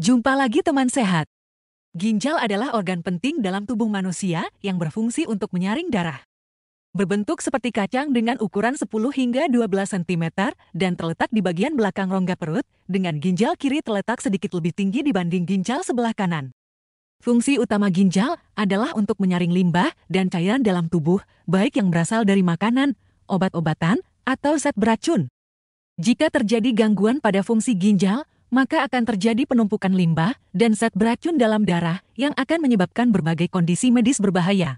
Jumpa lagi teman sehat. Ginjal adalah organ penting dalam tubuh manusia yang berfungsi untuk menyaring darah. Berbentuk seperti kacang dengan ukuran 10 hingga 12 cm dan terletak di bagian belakang rongga perut, dengan ginjal kiri terletak sedikit lebih tinggi dibanding ginjal sebelah kanan. Fungsi utama ginjal adalah untuk menyaring limbah dan cairan dalam tubuh, baik yang berasal dari makanan, obat-obatan, atau zat beracun. Jika terjadi gangguan pada fungsi ginjal, maka akan terjadi penumpukan limbah dan zat beracun dalam darah yang akan menyebabkan berbagai kondisi medis berbahaya.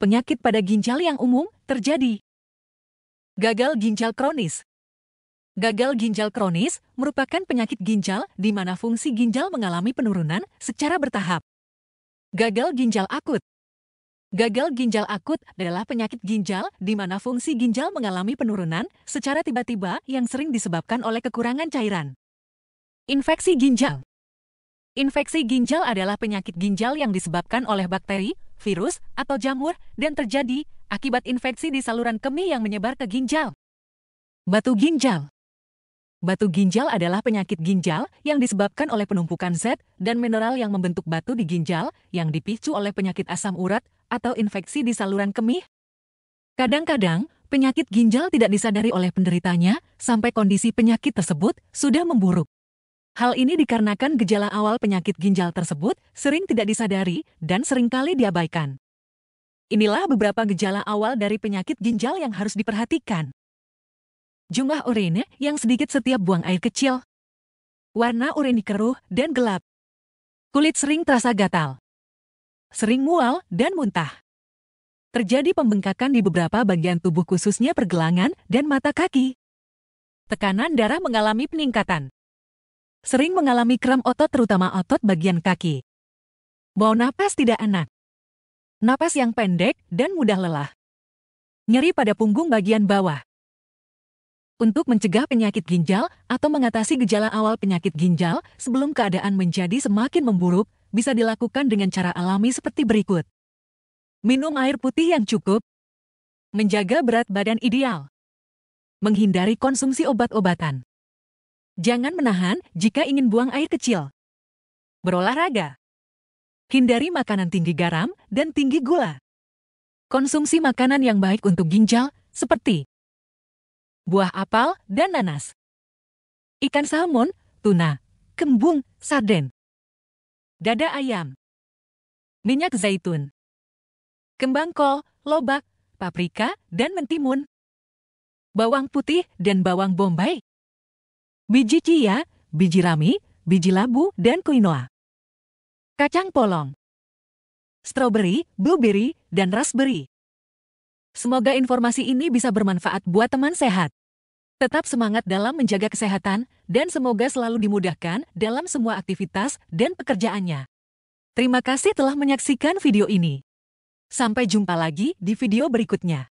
Penyakit pada ginjal yang umum terjadi. Gagal ginjal kronis Gagal ginjal kronis merupakan penyakit ginjal di mana fungsi ginjal mengalami penurunan secara bertahap. Gagal ginjal akut Gagal ginjal akut adalah penyakit ginjal di mana fungsi ginjal mengalami penurunan secara tiba-tiba yang sering disebabkan oleh kekurangan cairan. Infeksi ginjal Infeksi ginjal adalah penyakit ginjal yang disebabkan oleh bakteri, virus, atau jamur, dan terjadi akibat infeksi di saluran kemih yang menyebar ke ginjal. Batu ginjal Batu ginjal adalah penyakit ginjal yang disebabkan oleh penumpukan zat dan mineral yang membentuk batu di ginjal yang dipicu oleh penyakit asam urat atau infeksi di saluran kemih. Kadang-kadang, penyakit ginjal tidak disadari oleh penderitanya sampai kondisi penyakit tersebut sudah memburuk. Hal ini dikarenakan gejala awal penyakit ginjal tersebut sering tidak disadari dan seringkali diabaikan. Inilah beberapa gejala awal dari penyakit ginjal yang harus diperhatikan. Jumlah urine yang sedikit setiap buang air kecil. Warna urin keruh dan gelap. Kulit sering terasa gatal. Sering mual dan muntah. Terjadi pembengkakan di beberapa bagian tubuh khususnya pergelangan dan mata kaki. Tekanan darah mengalami peningkatan sering mengalami kram otot terutama otot bagian kaki. Bau napas tidak enak. Napas yang pendek dan mudah lelah. Nyeri pada punggung bagian bawah. Untuk mencegah penyakit ginjal atau mengatasi gejala awal penyakit ginjal sebelum keadaan menjadi semakin memburuk, bisa dilakukan dengan cara alami seperti berikut. Minum air putih yang cukup. Menjaga berat badan ideal. Menghindari konsumsi obat-obatan. Jangan menahan jika ingin buang air kecil. Berolahraga. Hindari makanan tinggi garam dan tinggi gula. Konsumsi makanan yang baik untuk ginjal, seperti buah apel dan nanas, ikan salmon, tuna, kembung, sarden, dada ayam, minyak zaitun, kembang kol, lobak, paprika, dan mentimun, bawang putih dan bawang bombay biji chia, biji rami, biji labu, dan quinoa. Kacang polong, strawberry, blueberry, dan raspberry. Semoga informasi ini bisa bermanfaat buat teman sehat. Tetap semangat dalam menjaga kesehatan, dan semoga selalu dimudahkan dalam semua aktivitas dan pekerjaannya. Terima kasih telah menyaksikan video ini. Sampai jumpa lagi di video berikutnya.